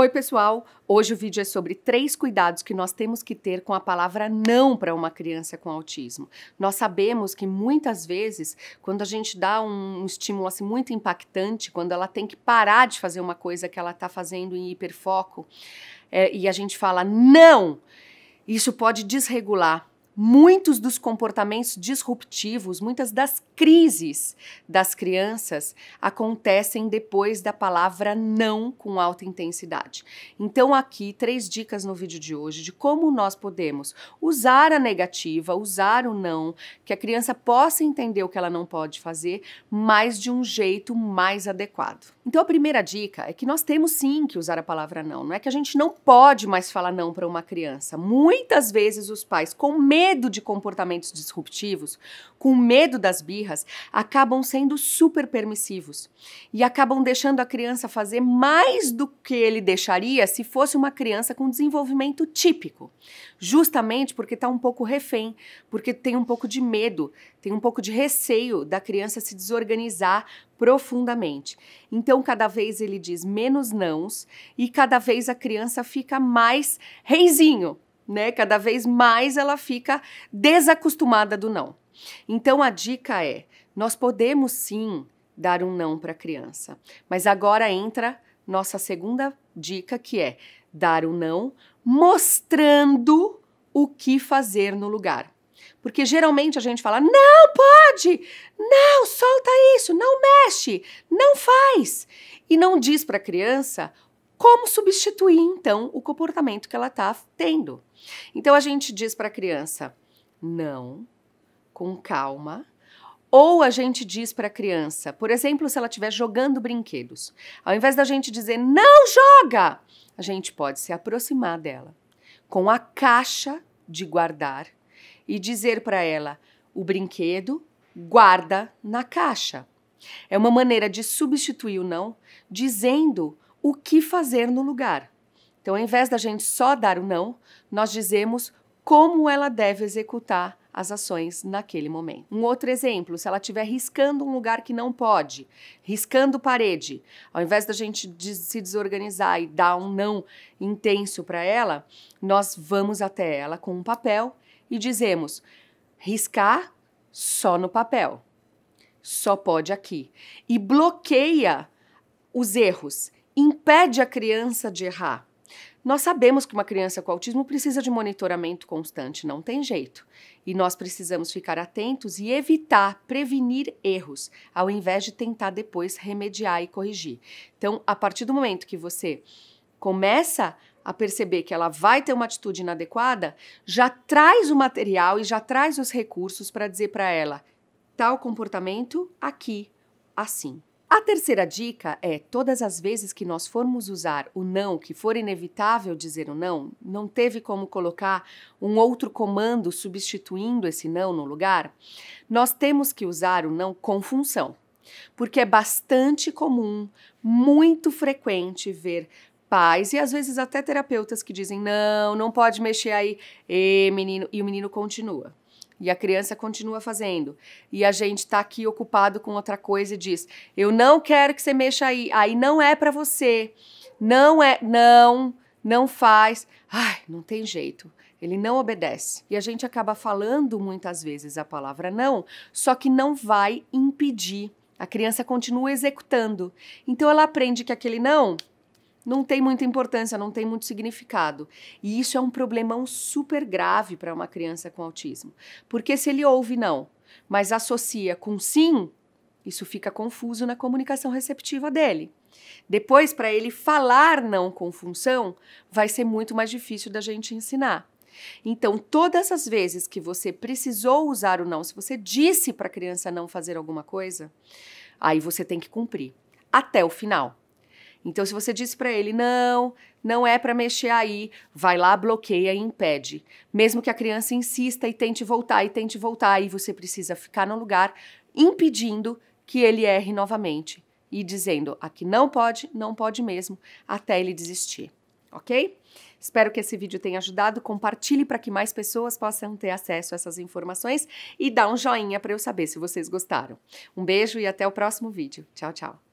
Oi, pessoal! Hoje o vídeo é sobre três cuidados que nós temos que ter com a palavra não para uma criança com autismo. Nós sabemos que muitas vezes, quando a gente dá um, um estímulo assim muito impactante, quando ela tem que parar de fazer uma coisa que ela está fazendo em hiperfoco, é, e a gente fala não, isso pode desregular muitos dos comportamentos disruptivos, muitas das crises das crianças acontecem depois da palavra não com alta intensidade. Então, aqui, três dicas no vídeo de hoje de como nós podemos usar a negativa, usar o não, que a criança possa entender o que ela não pode fazer, mas de um jeito mais adequado. Então, a primeira dica é que nós temos sim que usar a palavra não. Não é que a gente não pode mais falar não para uma criança. Muitas vezes os pais, com medo medo de comportamentos disruptivos, com medo das birras, acabam sendo super permissivos e acabam deixando a criança fazer mais do que ele deixaria se fosse uma criança com desenvolvimento típico, justamente porque está um pouco refém, porque tem um pouco de medo, tem um pouco de receio da criança se desorganizar profundamente. Então, cada vez ele diz menos nãos e cada vez a criança fica mais reizinho, né? Cada vez mais ela fica desacostumada do não. Então a dica é: nós podemos sim dar um não para a criança, mas agora entra nossa segunda dica que é dar o um não mostrando o que fazer no lugar. Porque geralmente a gente fala: não pode, não solta isso, não mexe, não faz. E não diz para a criança como substituir, então, o comportamento que ela está tendo? Então, a gente diz para a criança, não, com calma, ou a gente diz para a criança, por exemplo, se ela estiver jogando brinquedos, ao invés da gente dizer não joga, a gente pode se aproximar dela com a caixa de guardar e dizer para ela o brinquedo guarda na caixa. É uma maneira de substituir o não dizendo o que fazer no lugar. Então, ao invés da gente só dar o não, nós dizemos como ela deve executar as ações naquele momento. Um outro exemplo, se ela estiver riscando um lugar que não pode, riscando parede, ao invés da gente se desorganizar e dar um não intenso para ela, nós vamos até ela com um papel e dizemos: riscar só no papel, só pode aqui. E bloqueia os erros impede a criança de errar. Nós sabemos que uma criança com autismo precisa de monitoramento constante, não tem jeito. E nós precisamos ficar atentos e evitar, prevenir erros, ao invés de tentar depois remediar e corrigir. Então, a partir do momento que você começa a perceber que ela vai ter uma atitude inadequada, já traz o material e já traz os recursos para dizer para ela: tal comportamento aqui, assim. A terceira dica é: todas as vezes que nós formos usar o não, que for inevitável dizer o não, não teve como colocar um outro comando substituindo esse não no lugar, nós temos que usar o não com função. Porque é bastante comum, muito frequente ver pais e às vezes até terapeutas que dizem: não, não pode mexer aí, e menino, e o menino continua. E a criança continua fazendo. E a gente está aqui ocupado com outra coisa e diz: eu não quero que você mexa aí. Aí não é para você. Não é. Não. Não faz. Ai, não tem jeito. Ele não obedece. E a gente acaba falando muitas vezes a palavra não, só que não vai impedir. A criança continua executando. Então ela aprende que aquele não não tem muita importância, não tem muito significado. E isso é um problemão super grave para uma criança com autismo. Porque se ele ouve não, mas associa com sim, isso fica confuso na comunicação receptiva dele. Depois, para ele falar não com função, vai ser muito mais difícil da gente ensinar. Então, todas as vezes que você precisou usar o não, se você disse para a criança não fazer alguma coisa, aí você tem que cumprir até o final. Então, se você disse para ele, não, não é para mexer aí, vai lá, bloqueia e impede. Mesmo que a criança insista e tente voltar e tente voltar, aí você precisa ficar no lugar impedindo que ele erre novamente e dizendo aqui não pode, não pode mesmo, até ele desistir, ok? Espero que esse vídeo tenha ajudado. Compartilhe para que mais pessoas possam ter acesso a essas informações e dá um joinha para eu saber se vocês gostaram. Um beijo e até o próximo vídeo. Tchau, tchau.